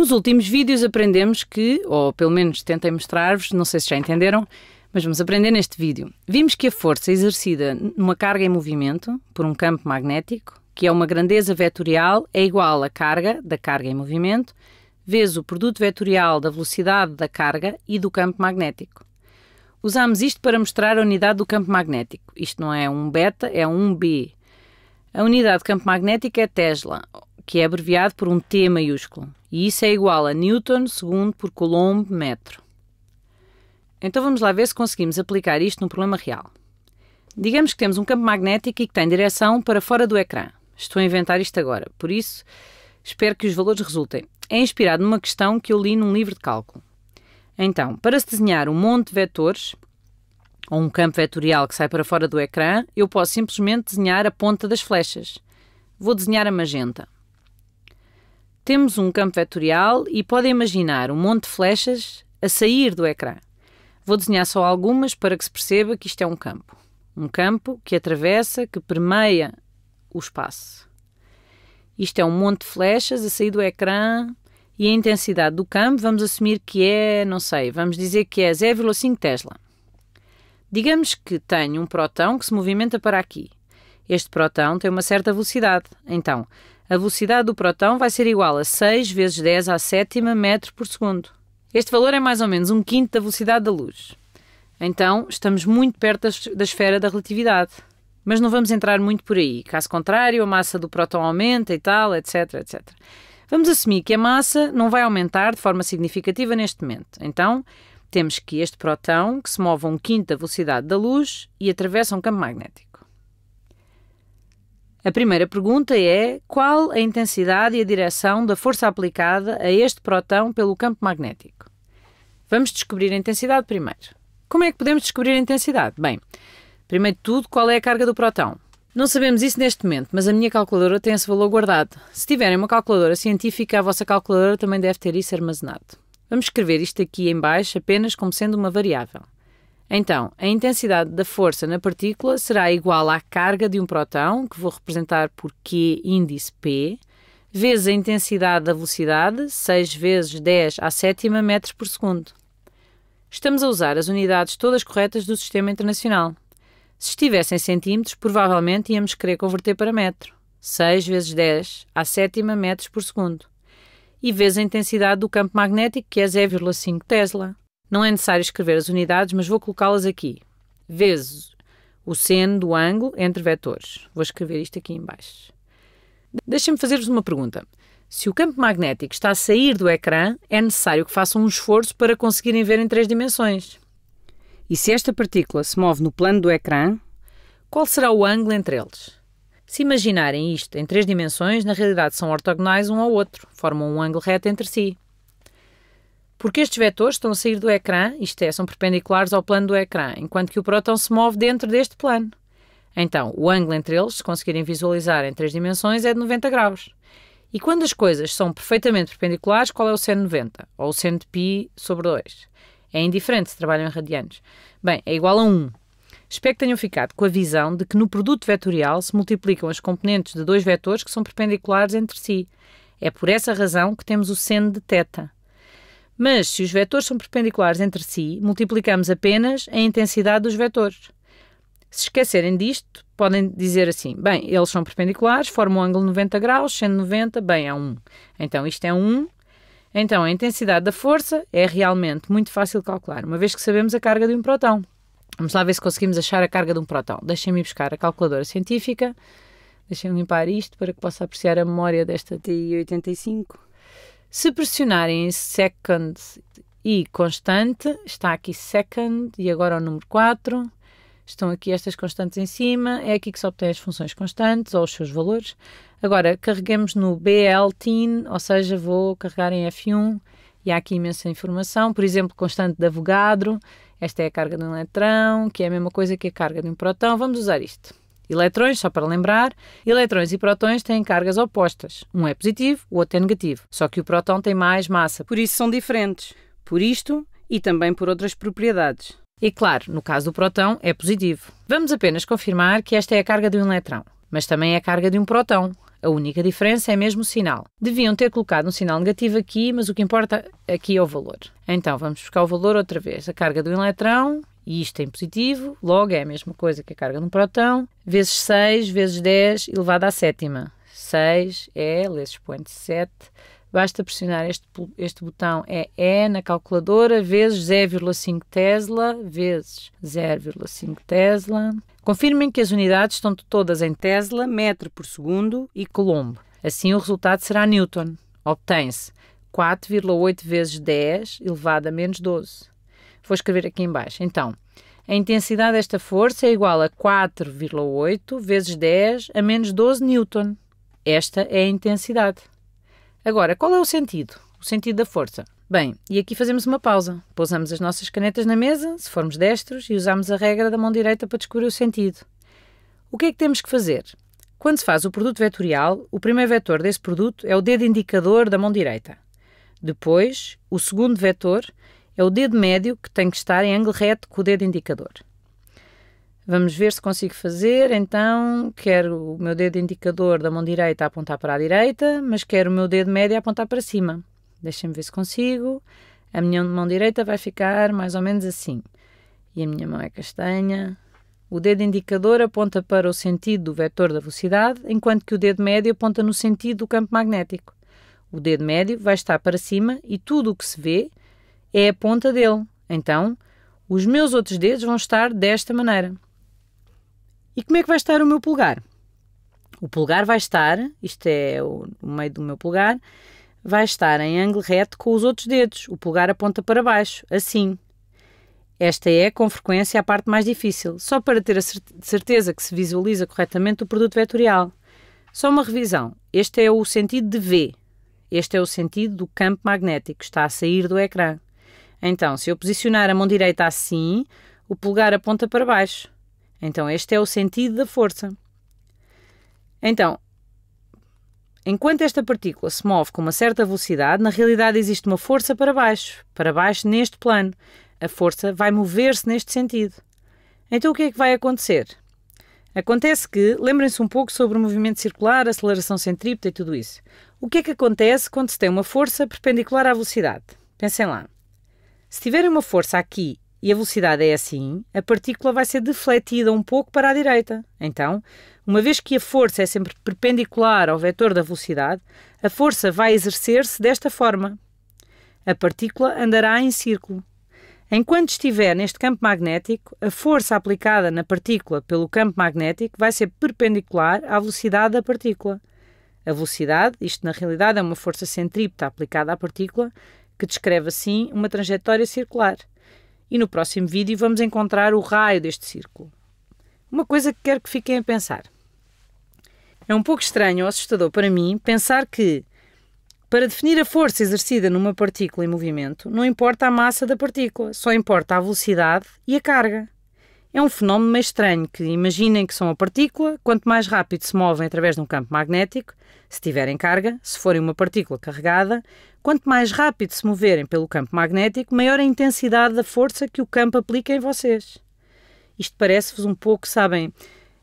Nos últimos vídeos aprendemos que, ou pelo menos tentei mostrar-vos, não sei se já entenderam, mas vamos aprender neste vídeo. Vimos que a força exercida numa carga em movimento por um campo magnético, que é uma grandeza vetorial, é igual à carga da carga em movimento vezes o produto vetorial da velocidade da carga e do campo magnético. Usámos isto para mostrar a unidade do campo magnético. Isto não é um beta, é um B. A unidade de campo magnético é Tesla, que é abreviado por um T maiúsculo, e isso é igual a Newton segundo por Coulomb metro. Então vamos lá ver se conseguimos aplicar isto num problema real. Digamos que temos um campo magnético e que tem direção para fora do ecrã. Estou a inventar isto agora, por isso espero que os valores resultem. É inspirado numa questão que eu li num livro de cálculo. Então, para se desenhar um monte de vetores, ou um campo vetorial que sai para fora do ecrã, eu posso simplesmente desenhar a ponta das flechas. Vou desenhar a magenta. Temos um campo vetorial e podem imaginar um monte de flechas a sair do ecrã. Vou desenhar só algumas para que se perceba que isto é um campo. Um campo que atravessa, que permeia o espaço. Isto é um monte de flechas a sair do ecrã e a intensidade do campo vamos assumir que é, não sei, vamos dizer que é 0,5 Tesla. Digamos que tenho um protão que se movimenta para aqui. Este protão tem uma certa velocidade. Então, a velocidade do protão vai ser igual a 6 vezes 10 à sétima metro por segundo. Este valor é mais ou menos um quinto da velocidade da luz. Então, estamos muito perto da esfera da relatividade. Mas não vamos entrar muito por aí. Caso contrário, a massa do protão aumenta e tal, etc, etc. Vamos assumir que a massa não vai aumentar de forma significativa neste momento. Então, temos que este protão que se move a um quinto da velocidade da luz e atravessa um campo magnético. A primeira pergunta é: qual a intensidade e a direção da força aplicada a este protão pelo campo magnético? Vamos descobrir a intensidade primeiro. Como é que podemos descobrir a intensidade? Bem, primeiro de tudo, qual é a carga do protão? Não sabemos isso neste momento, mas a minha calculadora tem esse valor guardado. Se tiverem uma calculadora científica, a vossa calculadora também deve ter isso armazenado. Vamos escrever isto aqui em baixo apenas como sendo uma variável. Então, a intensidade da força na partícula será igual à carga de um próton, que vou representar por Q índice P, vezes a intensidade da velocidade, 6 vezes 10 à sétima metros por segundo. Estamos a usar as unidades todas corretas do sistema internacional. Se estivessem centímetros, provavelmente íamos querer converter para metro, 6 vezes 10 à sétima metros por segundo, e vezes a intensidade do campo magnético, que é 0,5 Tesla. Não é necessário escrever as unidades, mas vou colocá-las aqui. Vezes o seno do ângulo entre vetores. Vou escrever isto aqui embaixo. Deixem-me fazer-vos uma pergunta. Se o campo magnético está a sair do ecrã, é necessário que façam um esforço para conseguirem ver em três dimensões. E se esta partícula se move no plano do ecrã, qual será o ângulo entre eles? Se imaginarem isto em três dimensões, na realidade são ortogonais um ao outro, formam um ângulo reto entre si porque estes vetores estão a sair do ecrã, isto é, são perpendiculares ao plano do ecrã, enquanto que o próton se move dentro deste plano. Então, o ângulo entre eles, se conseguirem visualizar em três dimensões, é de 90 graus. E quando as coisas são perfeitamente perpendiculares, qual é o seno 90? Ou o seno de π sobre 2? É indiferente se trabalham em radianos. Bem, é igual a 1. Espero que tenham ficado com a visão de que no produto vetorial se multiplicam as componentes de dois vetores que são perpendiculares entre si. É por essa razão que temos o seno de θ. Mas se os vetores são perpendiculares entre si, multiplicamos apenas a intensidade dos vetores. Se esquecerem disto, podem dizer assim: bem, eles são perpendiculares, formam um ângulo 90 graus, sendo 90, bem, é 1. Então isto é 1. Então a intensidade da força é realmente muito fácil de calcular, uma vez que sabemos a carga de um próton. Vamos lá ver se conseguimos achar a carga de um próton. Deixem-me buscar a calculadora científica. Deixem-me limpar isto para que possa apreciar a memória desta TI-85. Se pressionarem second e constante, está aqui second e agora o número 4. Estão aqui estas constantes em cima, é aqui que se obtém as funções constantes ou os seus valores. Agora, carreguemos no bltin ou seja, vou carregar em F1 e há aqui imensa informação. Por exemplo, constante de Avogadro, esta é a carga de um eletrão, que é a mesma coisa que a carga de um próton. Vamos usar isto. Eletrões, só para lembrar, eletrões e prótons têm cargas opostas. Um é positivo, o outro é negativo. Só que o próton tem mais massa. Por isso são diferentes. Por isto e também por outras propriedades. E claro, no caso do próton, é positivo. Vamos apenas confirmar que esta é a carga de um eletrão, mas também é a carga de um próton. A única diferença é mesmo o sinal. Deviam ter colocado um sinal negativo aqui, mas o que importa aqui é o valor. Então, vamos buscar o valor outra vez. A carga do um eletrão e isto em positivo, logo é a mesma coisa que a carga de um próton, vezes 6, vezes 10, elevado à sétima. 6 é, lê-se expoente 7, basta pressionar este, este botão é E na calculadora, vezes 0,5 Tesla, vezes 0,5 Tesla. Confirmem que as unidades estão todas em Tesla, metro por segundo e Coulomb. Assim o resultado será Newton. Obtém-se 4,8 vezes 10 elevado a menos 12. Vou escrever aqui embaixo. Então, a intensidade desta força é igual a 4,8 vezes 10 a menos 12 newton. Esta é a intensidade. Agora, qual é o sentido? O sentido da força. Bem, e aqui fazemos uma pausa. Pousamos as nossas canetas na mesa, se formos destros, e usamos a regra da mão direita para descobrir o sentido. O que é que temos que fazer? Quando se faz o produto vetorial, o primeiro vetor desse produto é o dedo indicador da mão direita. Depois, o segundo vetor é o dedo médio que tem que estar em ângulo reto com o dedo indicador. Vamos ver se consigo fazer. Então, quero o meu dedo indicador da mão direita a apontar para a direita, mas quero o meu dedo médio a apontar para cima. Deixem-me ver se consigo. A minha mão direita vai ficar mais ou menos assim. E a minha mão é castanha. O dedo indicador aponta para o sentido do vetor da velocidade, enquanto que o dedo médio aponta no sentido do campo magnético. O dedo médio vai estar para cima e tudo o que se vê é a ponta dele. Então, os meus outros dedos vão estar desta maneira. E como é que vai estar o meu polegar? O polegar vai estar, isto é o meio do meu polegar, vai estar em ângulo reto com os outros dedos. O polegar aponta para baixo, assim. Esta é, com frequência, a parte mais difícil, só para ter a certeza que se visualiza corretamente o produto vetorial. Só uma revisão. Este é o sentido de V. Este é o sentido do campo magnético, está a sair do ecrã. Então, se eu posicionar a mão direita assim, o polegar aponta para baixo. Então, este é o sentido da força. Então, enquanto esta partícula se move com uma certa velocidade, na realidade existe uma força para baixo, para baixo neste plano. A força vai mover-se neste sentido. Então, o que é que vai acontecer? Acontece que, lembrem-se um pouco sobre o movimento circular, aceleração centrípeta e tudo isso. O que é que acontece quando se tem uma força perpendicular à velocidade? Pensem lá. Se tiverem uma força aqui e a velocidade é assim, a partícula vai ser defletida um pouco para a direita. Então, uma vez que a força é sempre perpendicular ao vetor da velocidade, a força vai exercer-se desta forma. A partícula andará em círculo. Enquanto estiver neste campo magnético, a força aplicada na partícula pelo campo magnético vai ser perpendicular à velocidade da partícula. A velocidade, isto na realidade é uma força centrípeta aplicada à partícula, que descreve assim uma trajetória circular. E no próximo vídeo vamos encontrar o raio deste círculo. Uma coisa que quero que fiquem a pensar. É um pouco estranho ou assustador para mim pensar que, para definir a força exercida numa partícula em movimento, não importa a massa da partícula, só importa a velocidade e a carga. É um fenómeno meio estranho que imaginem que são a partícula, quanto mais rápido se movem através de um campo magnético, se tiverem carga, se forem uma partícula carregada, quanto mais rápido se moverem pelo campo magnético, maior a intensidade da força que o campo aplica em vocês. Isto parece-vos um pouco, sabem,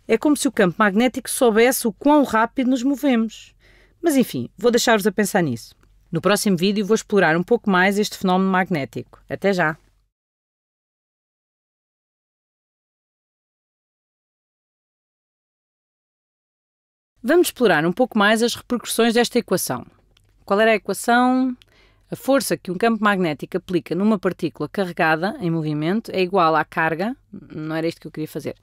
é como se o campo magnético soubesse o quão rápido nos movemos. Mas enfim, vou deixar-vos a pensar nisso. No próximo vídeo vou explorar um pouco mais este fenómeno magnético. Até já! Vamos explorar um pouco mais as repercussões desta equação. Qual era a equação? A força que um campo magnético aplica numa partícula carregada em movimento é igual à carga, não era isto que eu queria fazer,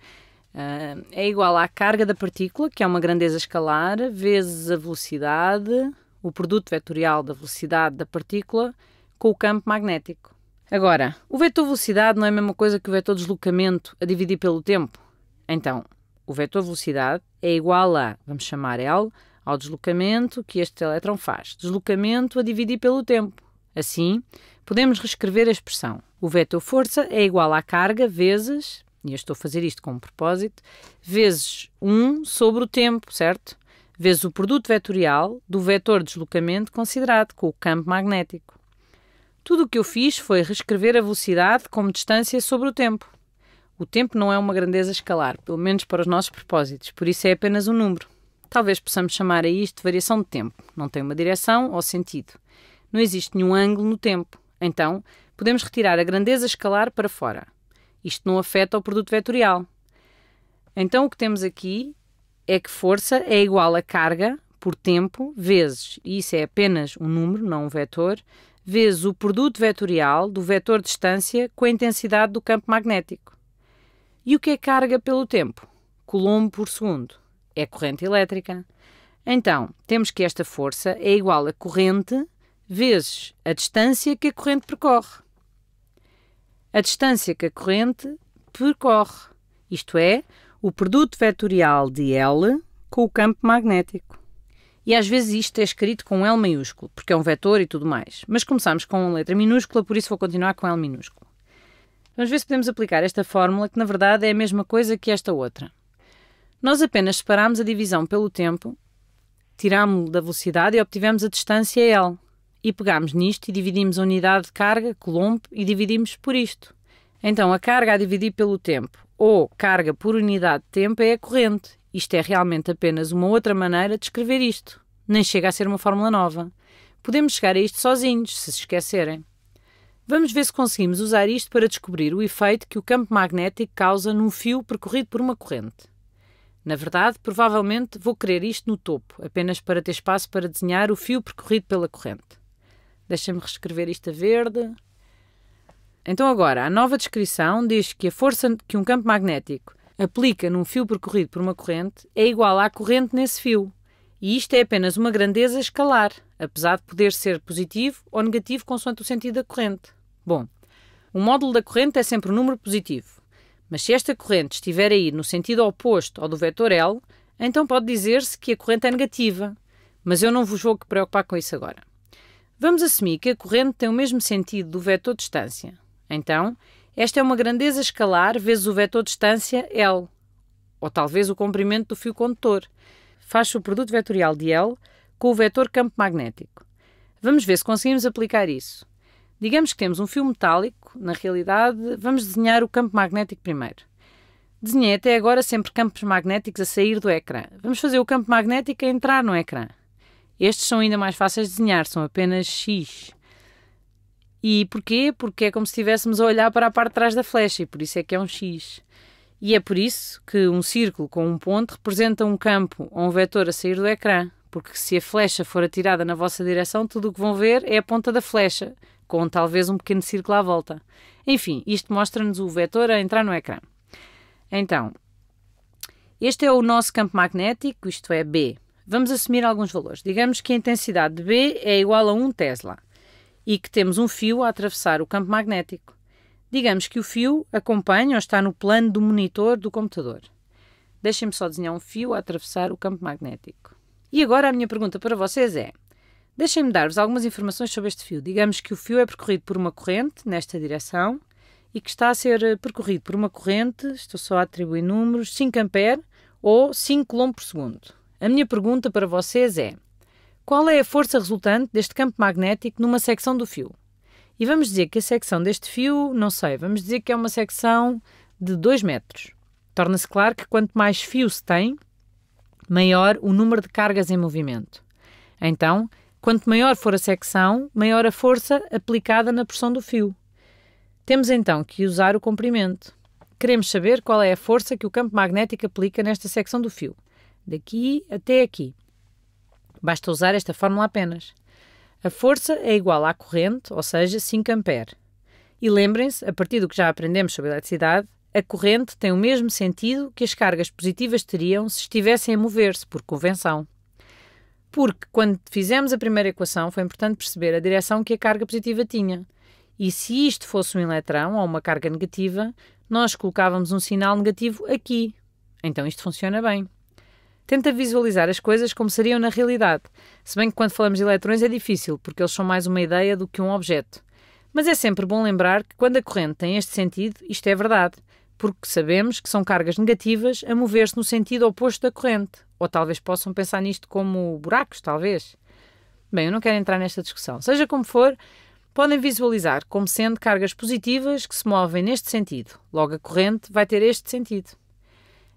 uh, é igual à carga da partícula, que é uma grandeza escalar, vezes a velocidade, o produto vetorial da velocidade da partícula com o campo magnético. Agora, o vetor velocidade não é a mesma coisa que o vetor deslocamento a dividir pelo tempo? Então, o vetor velocidade é igual a, vamos chamar L, ao deslocamento que este elétron faz. Deslocamento a dividir pelo tempo. Assim, podemos reescrever a expressão. O vetor força é igual à carga vezes, e eu estou a fazer isto com um propósito, vezes 1 sobre o tempo, certo? Vezes o produto vetorial do vetor deslocamento considerado com o campo magnético. Tudo o que eu fiz foi reescrever a velocidade como distância sobre o tempo. O tempo não é uma grandeza escalar, pelo menos para os nossos propósitos, por isso é apenas um número. Talvez possamos chamar a isto variação de tempo, não tem uma direção ou sentido. Não existe nenhum ângulo no tempo, então podemos retirar a grandeza escalar para fora. Isto não afeta o produto vetorial. Então o que temos aqui é que força é igual a carga por tempo vezes, e isso é apenas um número, não um vetor, vezes o produto vetorial do vetor distância com a intensidade do campo magnético. E o que é carga pelo tempo? Coulomb por segundo. É corrente elétrica. Então, temos que esta força é igual a corrente vezes a distância que a corrente percorre. A distância que a corrente percorre, isto é, o produto vetorial de L com o campo magnético. E às vezes isto é escrito com L maiúsculo, porque é um vetor e tudo mais. Mas começamos com letra minúscula, por isso vou continuar com L minúsculo. Vamos ver se podemos aplicar esta fórmula, que na verdade é a mesma coisa que esta outra. Nós apenas separámos a divisão pelo tempo, tirámos da velocidade e obtivemos a distância L. E pegámos nisto e dividimos a unidade de carga, Coulomb, e dividimos por isto. Então, a carga a dividir pelo tempo, ou carga por unidade de tempo, é a corrente. Isto é realmente apenas uma outra maneira de escrever isto. Nem chega a ser uma fórmula nova. Podemos chegar a isto sozinhos, se se esquecerem. Vamos ver se conseguimos usar isto para descobrir o efeito que o campo magnético causa num fio percorrido por uma corrente. Na verdade, provavelmente vou querer isto no topo, apenas para ter espaço para desenhar o fio percorrido pela corrente. Deixa-me reescrever isto a verde. Então agora, a nova descrição diz que a força que um campo magnético aplica num fio percorrido por uma corrente é igual à corrente nesse fio, e isto é apenas uma grandeza escalar, apesar de poder ser positivo ou negativo consoante o sentido da corrente. Bom, o módulo da corrente é sempre um número positivo, mas se esta corrente estiver a ir no sentido oposto ao do vetor L, então pode dizer-se que a corrente é negativa, mas eu não vos vou preocupar com isso agora. Vamos assumir que a corrente tem o mesmo sentido do vetor distância. Então, esta é uma grandeza escalar vezes o vetor distância L, ou talvez o comprimento do fio condutor, faz-se o produto vetorial de L com o vetor campo magnético. Vamos ver se conseguimos aplicar isso. Digamos que temos um fio metálico, na realidade, vamos desenhar o campo magnético primeiro. Desenhei até agora sempre campos magnéticos a sair do ecrã. Vamos fazer o campo magnético a entrar no ecrã. Estes são ainda mais fáceis de desenhar, são apenas X. E porquê? Porque é como se estivéssemos a olhar para a parte de trás da flecha e por isso é que é um X. E é por isso que um círculo com um ponto representa um campo ou um vetor a sair do ecrã, porque se a flecha for atirada na vossa direção, tudo o que vão ver é a ponta da flecha, com talvez um pequeno círculo à volta. Enfim, isto mostra-nos o vetor a entrar no ecrã. Então, este é o nosso campo magnético, isto é B. Vamos assumir alguns valores. Digamos que a intensidade de B é igual a 1 Tesla e que temos um fio a atravessar o campo magnético. Digamos que o fio acompanha ou está no plano do monitor do computador. Deixem-me só desenhar um fio a atravessar o campo magnético. E agora a minha pergunta para vocês é: deixem-me dar-vos algumas informações sobre este fio. Digamos que o fio é percorrido por uma corrente nesta direção e que está a ser eh, percorrido por uma corrente, estou só a atribuir números, 5 A ou 5 km por segundo. A minha pergunta para vocês é: qual é a força resultante deste campo magnético numa secção do fio? E vamos dizer que a secção deste fio, não sei, vamos dizer que é uma secção de 2 metros. Torna-se claro que quanto mais fio se tem, maior o número de cargas em movimento. Então, quanto maior for a secção, maior a força aplicada na porção do fio. Temos então que usar o comprimento. Queremos saber qual é a força que o campo magnético aplica nesta secção do fio, daqui até aqui. Basta usar esta fórmula apenas. A força é igual à corrente, ou seja, 5 ampere. E lembrem-se, a partir do que já aprendemos sobre eletricidade, a corrente tem o mesmo sentido que as cargas positivas teriam se estivessem a mover-se, por convenção. Porque, quando fizemos a primeira equação, foi importante perceber a direção que a carga positiva tinha. E se isto fosse um eletrão ou uma carga negativa, nós colocávamos um sinal negativo aqui. Então isto funciona bem tenta visualizar as coisas como seriam na realidade, se bem que quando falamos de eletrões é difícil, porque eles são mais uma ideia do que um objeto. Mas é sempre bom lembrar que quando a corrente tem este sentido, isto é verdade, porque sabemos que são cargas negativas a mover-se no sentido oposto da corrente, ou talvez possam pensar nisto como buracos, talvez. Bem, eu não quero entrar nesta discussão. Seja como for, podem visualizar como sendo cargas positivas que se movem neste sentido. Logo, a corrente vai ter este sentido.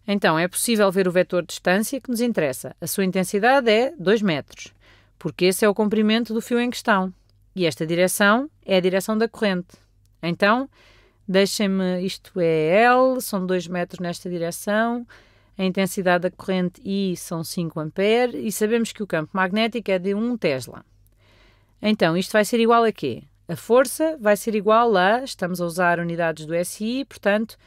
Então, é possível ver o vetor distância que nos interessa. A sua intensidade é 2 metros, porque esse é o comprimento do fio em questão. E esta direção é a direção da corrente. Então, deixem-me, isto é L, são 2 metros nesta direção, a intensidade da corrente I são 5 ampere e sabemos que o campo magnético é de 1 Tesla. Então, isto vai ser igual a quê? A força vai ser igual a, estamos a usar unidades do SI, portanto,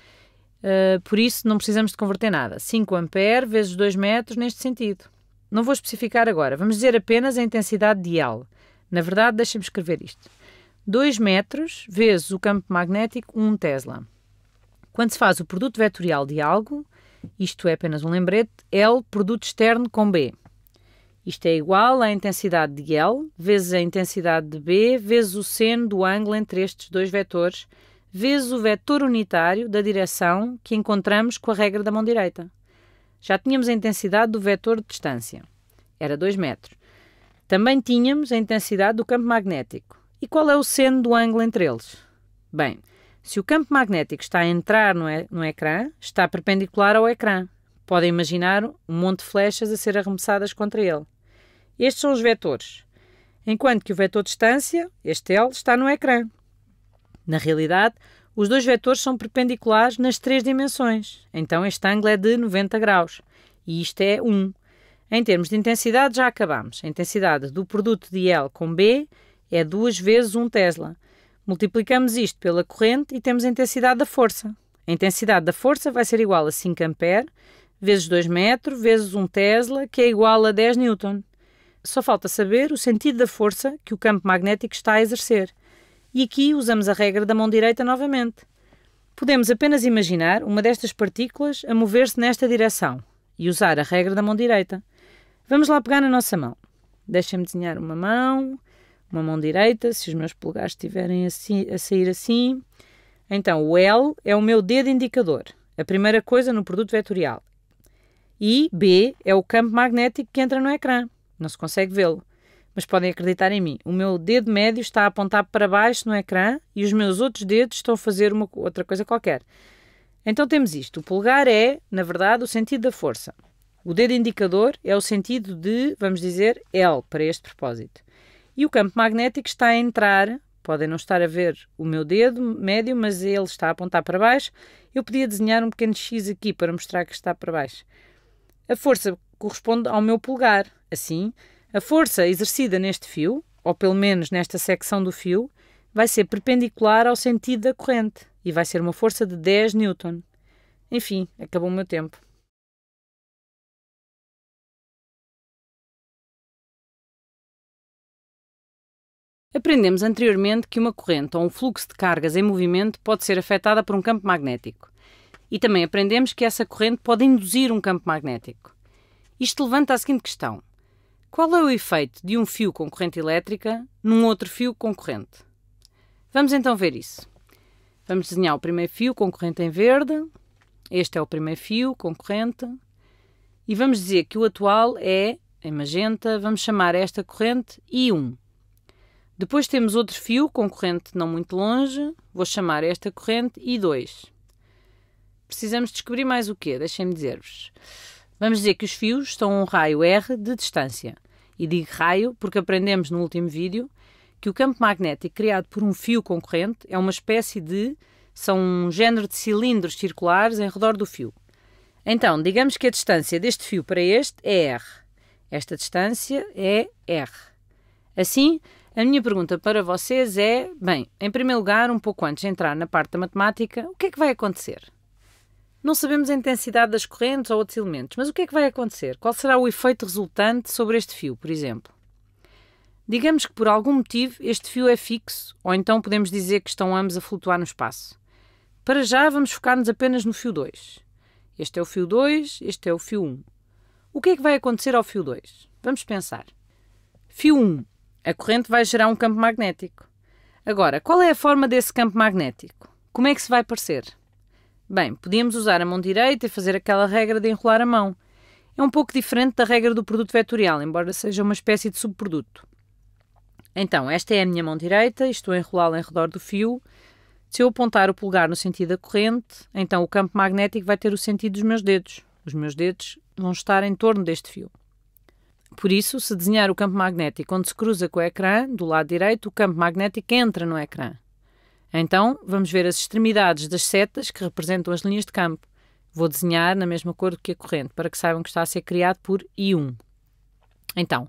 Uh, por isso, não precisamos de converter nada. 5 ampere vezes 2 metros neste sentido. Não vou especificar agora, vamos dizer apenas a intensidade de l Na verdade, deixem me escrever isto. 2 metros vezes o campo magnético 1 Tesla. Quando se faz o produto vetorial de algo, isto é apenas um lembrete, L produto externo com B. Isto é igual à intensidade de L vezes a intensidade de B vezes o seno do ângulo entre estes dois vetores, vezes o vetor unitário da direção que encontramos com a regra da mão direita. Já tínhamos a intensidade do vetor de distância, era 2 metros. Também tínhamos a intensidade do campo magnético. E qual é o seno do ângulo entre eles? Bem, se o campo magnético está a entrar no, no ecrã, está perpendicular ao ecrã. Podem imaginar um monte de flechas a ser arremessadas contra ele. Estes são os vetores. Enquanto que o vetor distância, este L, está no ecrã. Na realidade, os dois vetores são perpendiculares nas três dimensões, então este ângulo é de 90 graus e isto é 1. Em termos de intensidade, já acabamos. A intensidade do produto de L com B é 2 vezes 1 Tesla. Multiplicamos isto pela corrente e temos a intensidade da força. A intensidade da força vai ser igual a 5 A vezes 2 metros vezes 1 Tesla, que é igual a 10 Newton. Só falta saber o sentido da força que o campo magnético está a exercer. E aqui usamos a regra da mão direita novamente. Podemos apenas imaginar uma destas partículas a mover-se nesta direção e usar a regra da mão direita. Vamos lá pegar na nossa mão. Deixa-me desenhar uma mão, uma mão direita, se os meus polegares estiverem assim, a sair assim. Então, o L é o meu dedo indicador, a primeira coisa no produto vetorial. E B é o campo magnético que entra no ecrã. Não se consegue vê-lo. Mas podem acreditar em mim, o meu dedo médio está a apontar para baixo no ecrã e os meus outros dedos estão a fazer uma outra coisa qualquer. Então temos isto. O polegar é, na verdade, o sentido da força. O dedo indicador é o sentido de, vamos dizer, L para este propósito. E o campo magnético está a entrar, podem não estar a ver o meu dedo médio, mas ele está a apontar para baixo. Eu podia desenhar um pequeno X aqui para mostrar que está para baixo. A força corresponde ao meu polegar. Assim, a força exercida neste fio, ou pelo menos nesta secção do fio, vai ser perpendicular ao sentido da corrente e vai ser uma força de 10 Newton. Enfim, acabou o meu tempo. Aprendemos anteriormente que uma corrente ou um fluxo de cargas em movimento pode ser afetada por um campo magnético. E também aprendemos que essa corrente pode induzir um campo magnético. Isto levanta a seguinte questão: qual é o efeito de um fio com corrente elétrica num outro fio com corrente? Vamos então ver isso. Vamos desenhar o primeiro fio com corrente em verde. Este é o primeiro fio com corrente. E vamos dizer que o atual é em magenta. Vamos chamar esta corrente I1. Depois temos outro fio com corrente não muito longe. Vou chamar esta corrente I2. Precisamos descobrir mais o quê? Deixem-me dizer-vos. Vamos dizer que os fios estão a um raio R de distância. E digo raio porque aprendemos no último vídeo que o campo magnético criado por um fio concorrente é uma espécie de. são um género de cilindros circulares em redor do fio. Então, digamos que a distância deste fio para este é R. Esta distância é R. Assim, a minha pergunta para vocês é: bem, em primeiro lugar, um pouco antes de entrar na parte da matemática, o que é que vai acontecer? Não sabemos a intensidade das correntes ou outros elementos, mas o que é que vai acontecer? Qual será o efeito resultante sobre este fio, por exemplo? Digamos que por algum motivo este fio é fixo, ou então podemos dizer que estão ambos a flutuar no espaço. Para já vamos focar-nos apenas no fio 2. Este é o fio 2, este é o fio 1. O que é que vai acontecer ao fio 2? Vamos pensar. Fio 1. A corrente vai gerar um campo magnético. Agora, qual é a forma desse campo magnético? Como é que se vai parecer? Bem, podíamos usar a mão direita e fazer aquela regra de enrolar a mão. É um pouco diferente da regra do produto vetorial, embora seja uma espécie de subproduto. Então, esta é a minha mão direita e estou a enrolá-la em redor do fio. Se eu apontar o polegar no sentido da corrente, então o campo magnético vai ter o sentido dos meus dedos. Os meus dedos vão estar em torno deste fio. Por isso, se desenhar o campo magnético onde se cruza com o ecrã, do lado direito, o campo magnético entra no ecrã. Então, vamos ver as extremidades das setas que representam as linhas de campo. Vou desenhar na mesma cor que a corrente, para que saibam que está a ser criado por I1. Então,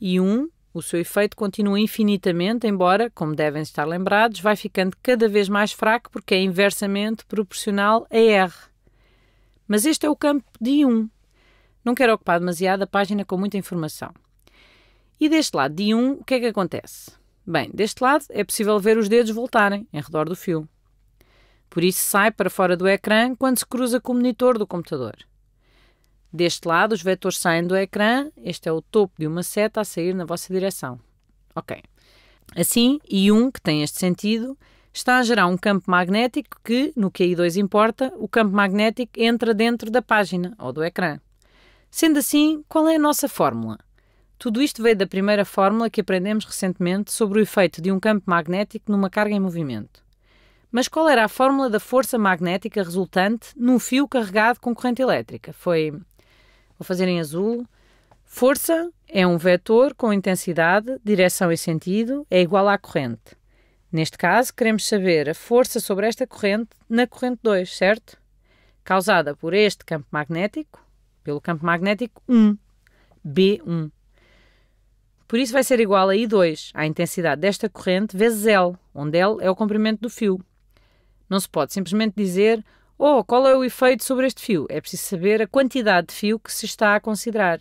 I1, o seu efeito continua infinitamente, embora, como devem estar lembrados, vai ficando cada vez mais fraco porque é inversamente proporcional a R. Mas este é o campo de I1. Não quero ocupar demasiado a página com muita informação. E deste lado de I1, o que é que acontece? Bem, deste lado é possível ver os dedos voltarem em redor do fio. Por isso sai para fora do ecrã quando se cruza com o monitor do computador. Deste lado, os vetores saem do ecrã. Este é o topo de uma seta a sair na vossa direção. Ok. Assim, I1, que tem este sentido, está a gerar um campo magnético que, no que a I2 importa, o campo magnético entra dentro da página ou do ecrã. Sendo assim, qual é a nossa fórmula? Tudo isto veio da primeira fórmula que aprendemos recentemente sobre o efeito de um campo magnético numa carga em movimento. Mas qual era a fórmula da força magnética resultante num fio carregado com corrente elétrica? Foi. Vou fazer em azul. Força é um vetor com intensidade, direção e sentido, é igual à corrente. Neste caso, queremos saber a força sobre esta corrente na corrente 2, certo? Causada por este campo magnético, pelo campo magnético 1, B1. Por isso vai ser igual a I2, à intensidade desta corrente, vezes L, onde L é o comprimento do fio. Não se pode simplesmente dizer, oh, qual é o efeito sobre este fio? É preciso saber a quantidade de fio que se está a considerar.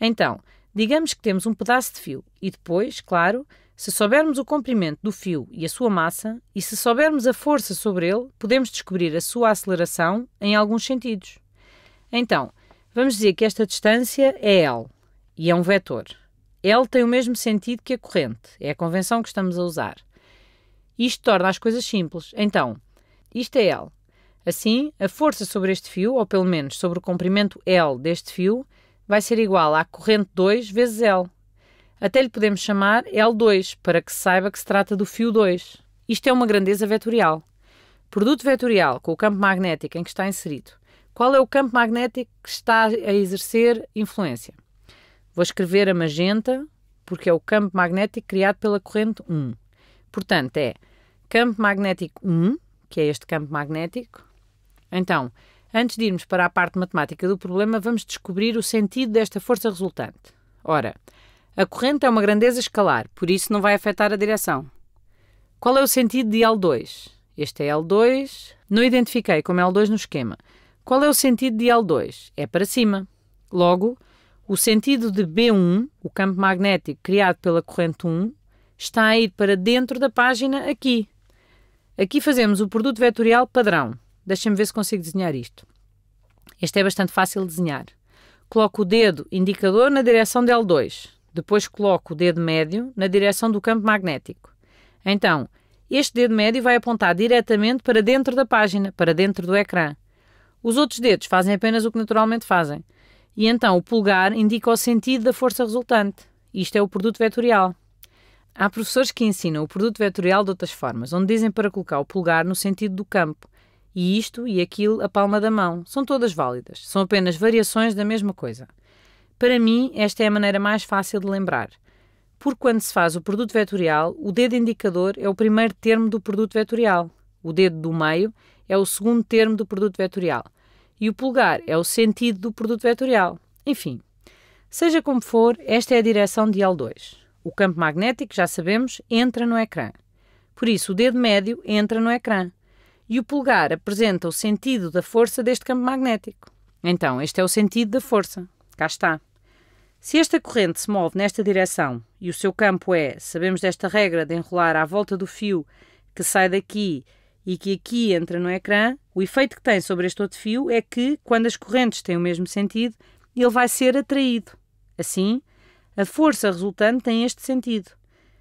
Então, digamos que temos um pedaço de fio e depois, claro, se soubermos o comprimento do fio e a sua massa, e se soubermos a força sobre ele, podemos descobrir a sua aceleração em alguns sentidos. Então, vamos dizer que esta distância é L e é um vetor. L tem o mesmo sentido que a corrente, é a convenção que estamos a usar. Isto torna as coisas simples. Então, isto é L. Assim, a força sobre este fio, ou pelo menos sobre o comprimento L deste fio, vai ser igual à corrente 2 vezes L. Até lhe podemos chamar L2, para que se saiba que se trata do fio 2. Isto é uma grandeza vetorial. Produto vetorial com o campo magnético em que está inserido. Qual é o campo magnético que está a exercer influência? Vou escrever a magenta porque é o campo magnético criado pela corrente 1. Portanto, é campo magnético 1, que é este campo magnético. Então, antes de irmos para a parte matemática do problema, vamos descobrir o sentido desta força resultante. Ora, a corrente é uma grandeza escalar, por isso não vai afetar a direção. Qual é o sentido de L2? Este é L2, não identifiquei como L2 no esquema. Qual é o sentido de L2? É para cima. Logo, o sentido de B1, o campo magnético criado pela corrente 1, está a ir para dentro da página aqui. Aqui fazemos o produto vetorial padrão. Deixa-me ver se consigo desenhar isto. Este é bastante fácil de desenhar. Coloco o dedo indicador na direção de L2. Depois coloco o dedo médio na direção do campo magnético. Então, este dedo médio vai apontar diretamente para dentro da página, para dentro do ecrã. Os outros dedos fazem apenas o que naturalmente fazem. E então o polegar indica o sentido da força resultante. Isto é o produto vetorial. Há professores que ensinam o produto vetorial de outras formas, onde dizem para colocar o polegar no sentido do campo. E isto e aquilo, a palma da mão. São todas válidas. São apenas variações da mesma coisa. Para mim, esta é a maneira mais fácil de lembrar. Porque quando se faz o produto vetorial, o dedo indicador é o primeiro termo do produto vetorial. O dedo do meio é o segundo termo do produto vetorial e o polegar é o sentido do produto vetorial. Enfim, seja como for, esta é a direção de L2. O campo magnético, já sabemos, entra no ecrã. Por isso, o dedo médio entra no ecrã. E o polegar apresenta o sentido da força deste campo magnético. Então, este é o sentido da força. Cá está. Se esta corrente se move nesta direção e o seu campo é, sabemos desta regra de enrolar à volta do fio que sai daqui e que aqui entra no ecrã, o efeito que tem sobre este outro fio é que, quando as correntes têm o mesmo sentido, ele vai ser atraído. Assim, a força resultante tem este sentido.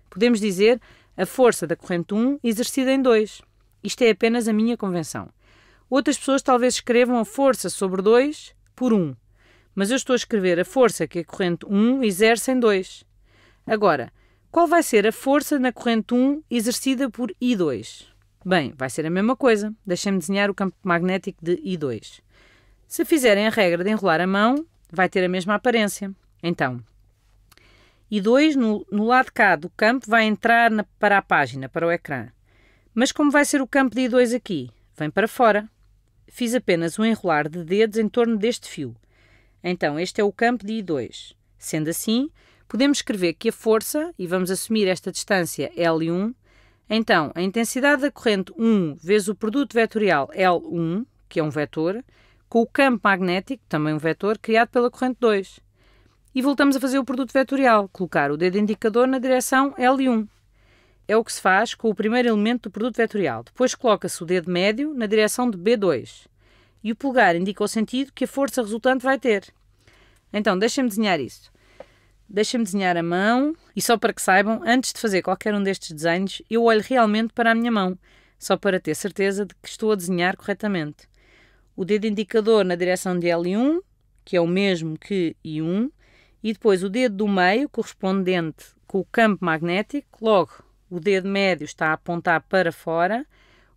Podemos dizer a força da corrente 1 exercida em 2. Isto é apenas a minha convenção. Outras pessoas talvez escrevam a força sobre 2 por 1, mas eu estou a escrever a força que a corrente 1 exerce em 2. Agora, qual vai ser a força na corrente 1 exercida por I2? Bem, vai ser a mesma coisa. Deixem-me desenhar o campo magnético de I2. Se fizerem a regra de enrolar a mão, vai ter a mesma aparência. Então, I2 no, no lado cá do campo vai entrar na, para a página, para o ecrã. Mas como vai ser o campo de I2 aqui? Vem para fora. Fiz apenas um enrolar de dedos em torno deste fio. Então, este é o campo de I2. Sendo assim, podemos escrever que a força, e vamos assumir esta distância L1, então, a intensidade da corrente 1 vezes o produto vetorial L1, que é um vetor, com o campo magnético, também um vetor, criado pela corrente 2. E voltamos a fazer o produto vetorial, colocar o dedo indicador na direção L1. É o que se faz com o primeiro elemento do produto vetorial. Depois coloca-se o dedo médio na direção de B2. E o polegar indica o sentido que a força resultante vai ter. Então, deixem-me desenhar isso deixa-me desenhar a mão e só para que saibam, antes de fazer qualquer um destes desenhos, eu olho realmente para a minha mão, só para ter certeza de que estou a desenhar corretamente. O dedo indicador na direção de L1, que é o mesmo que I1, e depois o dedo do meio, correspondente com o campo magnético, logo o dedo médio está a apontar para fora,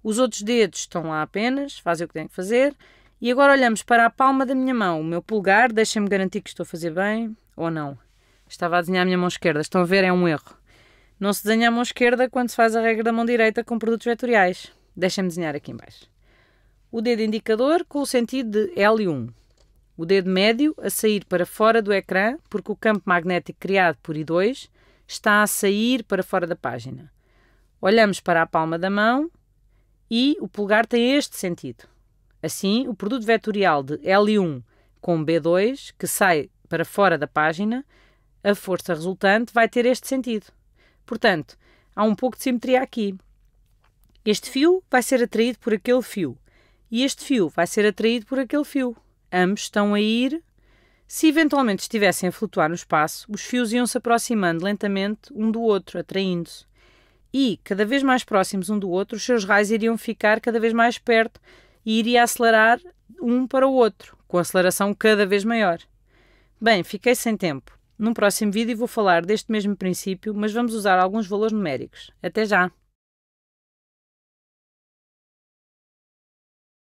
os outros dedos estão lá apenas, fazem o que têm que fazer, e agora olhamos para a palma da minha mão, o meu pulgar, deixa-me garantir que estou a fazer bem ou não. Estava a desenhar a minha mão esquerda. Estão a ver? É um erro. Não se desenha a mão esquerda quando se faz a regra da mão direita com produtos vetoriais. Deixem-me desenhar aqui embaixo. O dedo indicador com o sentido de L1. O dedo médio a sair para fora do ecrã, porque o campo magnético criado por I2 está a sair para fora da página. Olhamos para a palma da mão e o polegar tem este sentido. Assim, o produto vetorial de L1 com B2, que sai para fora da página, a força resultante vai ter este sentido. Portanto, há um pouco de simetria aqui. Este fio vai ser atraído por aquele fio e este fio vai ser atraído por aquele fio. Ambos estão a ir. Se eventualmente estivessem a flutuar no espaço, os fios iam se aproximando lentamente um do outro, atraindo-se. E, cada vez mais próximos um do outro, os seus raios iriam ficar cada vez mais perto e iria acelerar um para o outro, com aceleração cada vez maior. Bem, fiquei sem tempo. Num próximo vídeo vou falar deste mesmo princípio, mas vamos usar alguns valores numéricos. Até já!